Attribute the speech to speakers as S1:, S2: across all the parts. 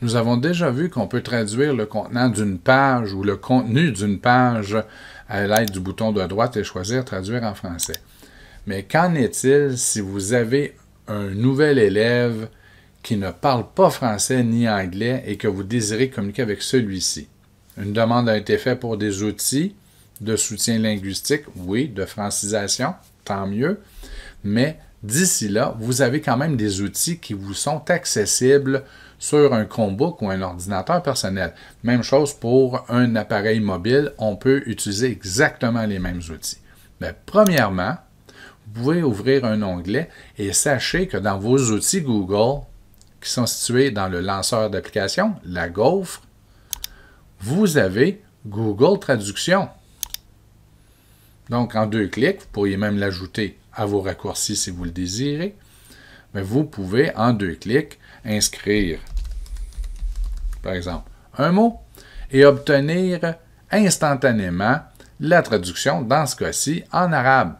S1: Nous avons déjà vu qu'on peut traduire le contenant d'une page ou le contenu d'une page à l'aide du bouton de droite et choisir traduire en français. Mais qu'en est-il si vous avez un nouvel élève qui ne parle pas français ni anglais et que vous désirez communiquer avec celui-ci? Une demande a été faite pour des outils de soutien linguistique, oui, de francisation, tant mieux, mais D'ici là, vous avez quand même des outils qui vous sont accessibles sur un Chromebook ou un ordinateur personnel. Même chose pour un appareil mobile, on peut utiliser exactement les mêmes outils. Mais premièrement, vous pouvez ouvrir un onglet et sachez que dans vos outils Google, qui sont situés dans le lanceur d'application, la gaufre, vous avez Google Traduction. Donc, en deux clics, vous pourriez même l'ajouter à vos raccourcis si vous le désirez, mais vous pouvez en deux clics inscrire, par exemple, un mot et obtenir instantanément la traduction, dans ce cas-ci, en arabe.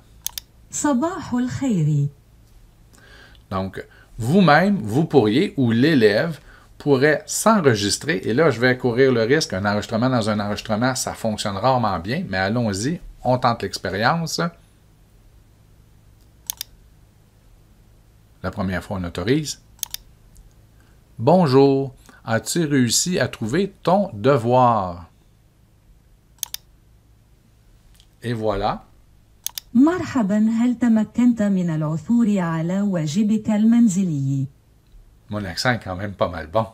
S1: Donc, vous-même, vous pourriez, ou l'élève pourrait s'enregistrer, et là, je vais courir le risque, un enregistrement dans un enregistrement, ça fonctionne rarement bien, mais allons-y, on tente l'expérience. La première fois, on autorise. Bonjour, as-tu réussi à trouver ton devoir? Et voilà. Mon accent est quand même pas mal bon.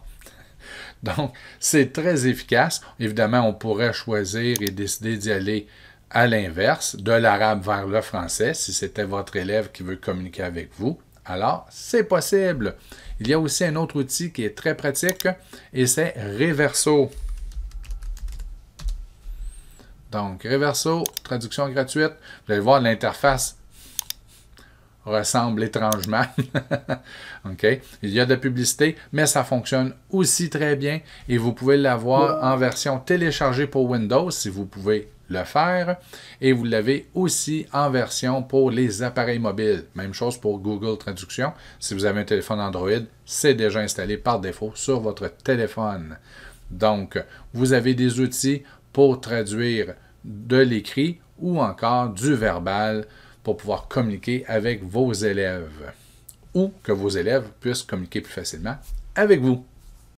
S1: Donc, c'est très efficace. Évidemment, on pourrait choisir et décider d'y aller à l'inverse, de l'arabe vers le français, si c'était votre élève qui veut communiquer avec vous. Alors, c'est possible. Il y a aussi un autre outil qui est très pratique et c'est Reverso. Donc, Reverso, traduction gratuite. Vous allez voir l'interface ressemble étrangement. ok? Il y a de la publicité, mais ça fonctionne aussi très bien et vous pouvez l'avoir en version téléchargée pour Windows si vous pouvez le faire et vous l'avez aussi en version pour les appareils mobiles. Même chose pour Google Traduction. Si vous avez un téléphone Android, c'est déjà installé par défaut sur votre téléphone. Donc, vous avez des outils pour traduire de l'écrit ou encore du verbal pour pouvoir communiquer avec vos élèves ou que vos élèves puissent communiquer plus facilement avec vous.